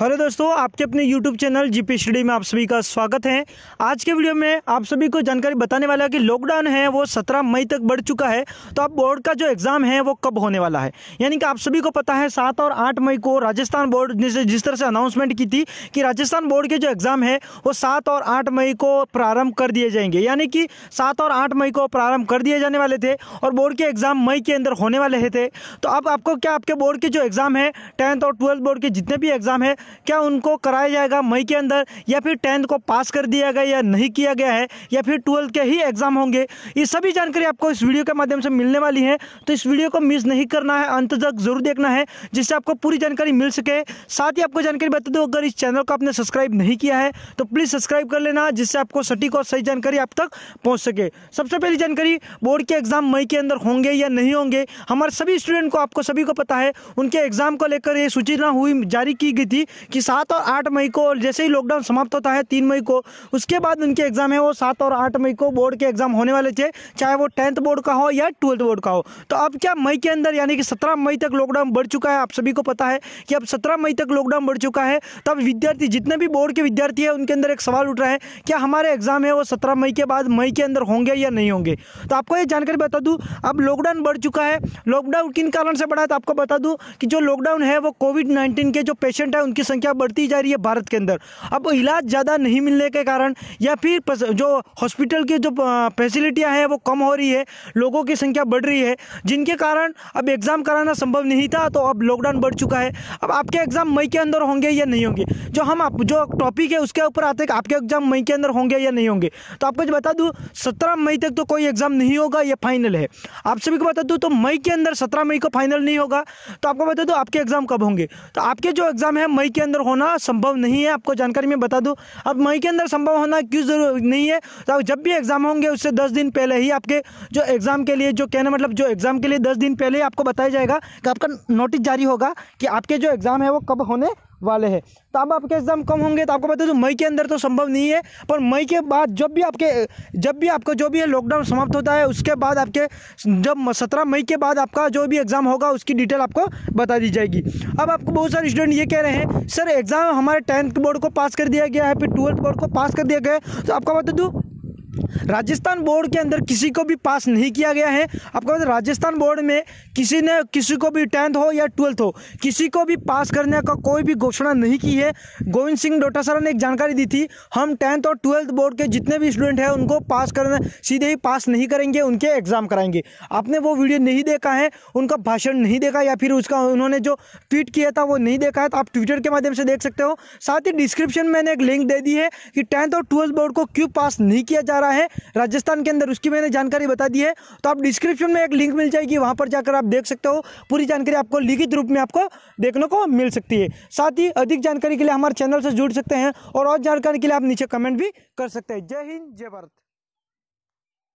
hello दोस्तों आपके अपने YouTube channel G P study में आप सभी का स्वागत है आज के वीडियो में आप सभी को जानकारी बताने वाला है कि लॉकडाउन है वो 17 मई तक बढ़ चुका है तो अब बोर्ड का जो एग्ज़ाम है वो कब होने वाला है यानी कि आप सभी को पता है सात और आठ मई को राजस्थान बोर्ड ने जिस तरह से अनाउंसमेंट की थी कि राजस्थान बोर्ड के जो एग्ज़ाम है वो सात और आठ मई को प्रारंभ कर दिए जाएंगे यानी कि सात और आठ मई को प्रारंभ कर दिए जाने वाले थे और बोर्ड के एग्ज़ाम मई के अंदर होने वाले थे तो अब आपको क्या आपके बोर्ड के जो एग्ज़ाम है टेंथ और ट्वेल्थ बोर्ड के जितने भी एग्ज़ाम है क्या उनको कराया जाएगा मई के अंदर या फिर टेंथ को पास कर दिया गया या नहीं किया गया है या फिर ट्वेल्थ के ही एग्जाम होंगे ये सभी जानकारी आपको इस वीडियो के माध्यम से मिलने वाली है तो इस वीडियो को मिस नहीं करना है अंत तक जरूर देखना है जिससे आपको पूरी जानकारी मिल सके साथ ही आपको जानकारी बता दो अगर इस चैनल को आपने सब्सक्राइब नहीं किया है तो प्लीज़ सब्सक्राइब कर लेना जिससे आपको सटीक और सही जानकारी आप तक पहुँच सके सबसे पहली जानकारी बोर्ड के एग्जाम मई के अंदर होंगे या नहीं होंगे हमारे सभी स्टूडेंट को आपको सभी को पता है उनके एग्जाम को लेकर ये सूचना हुई जारी की गई थी कि सात और आठ मई को जैसे ही लॉकडाउन समाप्त होता है तीन मई को उसके बाद उनके एग्ज़ाम है वो सात और आठ मई को बोर्ड के एग्ज़ाम होने वाले थे चाहे वो टेंथ बोर्ड का हो या ट्वेल्थ बोर्ड का हो तो अब क्या मई के अंदर यानी कि सत्रह मई तक लॉकडाउन बढ़ चुका है आप सभी को पता है कि अब सत्रह मई तक लॉकडाउन बढ़ चुका है तब अब विद्यार्थी जितने भी बोर्ड के विद्यार्थी है उनके अंदर एक सवाल उठ रहा है क्या हमारे एग्ज़ाम है वो सत्रह मई के बाद मई के अंदर होंगे या नहीं होंगे तो आपको ये जानकारी बता दूँ अब लॉकडाउन बढ़ चुका है लॉकडाउन किन कारण से बढ़ा है तो आपको बता दूँ कि जो लॉकडाउन है वो कोविड नाइन्टीन के जो पेशेंट है उनकी की संख्या बढ़ती जा रही है भारत के अंदर अब इलाज ज़्यादा नहीं मिलने के कारण या फिर जो हॉस्पिटल की जो फैसिलिटियाँ हैं वो कम हो रही है लोगों की संख्या बढ़ रही है जिनके कारण अब एग्ज़ाम कराना संभव नहीं था तो अब लॉकडाउन बढ़ चुका है अब आपके एग्ज़ाम मई के अंदर होंगे या नहीं होंगे जो हम आप जो टॉपिक है उसके ऊपर आते हैं आपके एग्ज़ाम मई के अंदर होंगे या नहीं होंगे तो आपको बता दूँ सत्रह मई तक तो कोई एग्ज़ाम नहीं होगा ये फाइनल है आप सभी को बता दूँ तो मई के अंदर सत्रह मई को फाइनल नहीं होगा तो आपको बता दूँ आपके एग्ज़ाम कब होंगे तो आपके जो एग्ज़ाम है मई के अंदर होना संभव नहीं है आपको जानकारी मैं बता दूँ अब मई के अंदर संभव होना क्यों जरूरी नहीं है तो जब भी एग्ज़ाम होंगे उससे दस दिन पहले ही आपके जो एग्ज़ाम के लिए जो कहना मतलब जो एग्ज़ाम के लिए दस दिन पहले ही आपको बताया जाएगा कि आपका नोटिस जारी होगा कि आपके जो एग्ज़ाम है वो कब होने वाले हैं तो अब आपके एग्ज़ाम कम होंगे तो आपको बता दूँ मई के अंदर तो संभव नहीं है पर मई के बाद जब भी आपके जब भी आपका जो भी है लॉकडाउन समाप्त होता है उसके बाद आपके जब सत्रह मई के बाद आपका जो भी एग्ज़ाम होगा उसकी डिटेल आपको बता दी जाएगी अब आपको बहुत सारे स्टूडेंट ये कह रहे हैं सर एग्ज़ाम हमारे टेंथ बोर्ड को पास कर दिया गया है फिर ट्वेल्थ बोर्ड को पास कर दिया गया है तो आपको बता दूँ मतलब राजस्थान बोर्ड के अंदर किसी को भी पास नहीं किया गया है आपको पता राजस्थान बोर्ड में किसी ने किसी को भी टेंथ हो या ट्वेल्थ हो किसी को भी पास करने का कोई भी घोषणा नहीं की है गोविंद सिंह डोटासरा ने एक जानकारी दी थी हम टेंथ और ट्वेल्थ बोर्ड के जितने भी स्टूडेंट हैं उनको पास करना सीधे ही पास नहीं करेंगे उनके एग्ज़ाम कराएंगे आपने वो वीडियो नहीं देखा है उनका भाषण नहीं देखा या फिर उसका उन्होंने जो ट्वीट किया था वो नहीं देखा है तो आप ट्विटर के माध्यम से देख सकते हो साथ ही डिस्क्रिप्शन में मैंने एक लिंक दे दी है कि टेंथ और ट्वेल्थ बोर्ड को क्यों पास नहीं किया जा रहा रहा है राजस्थान के अंदर उसकी मैंने जानकारी बता दी है तो आप डिस्क्रिप्शन में एक लिंक मिल जाएगी वहां पर जाकर आप देख सकते हो पूरी जानकारी आपको लिखित रूप में आपको देखने को मिल सकती है साथ ही अधिक जानकारी के लिए हमारे चैनल से जुड़ सकते हैं और और जानकारी के लिए आप नीचे कमेंट भी कर सकते हैं जय हिंद जय भारत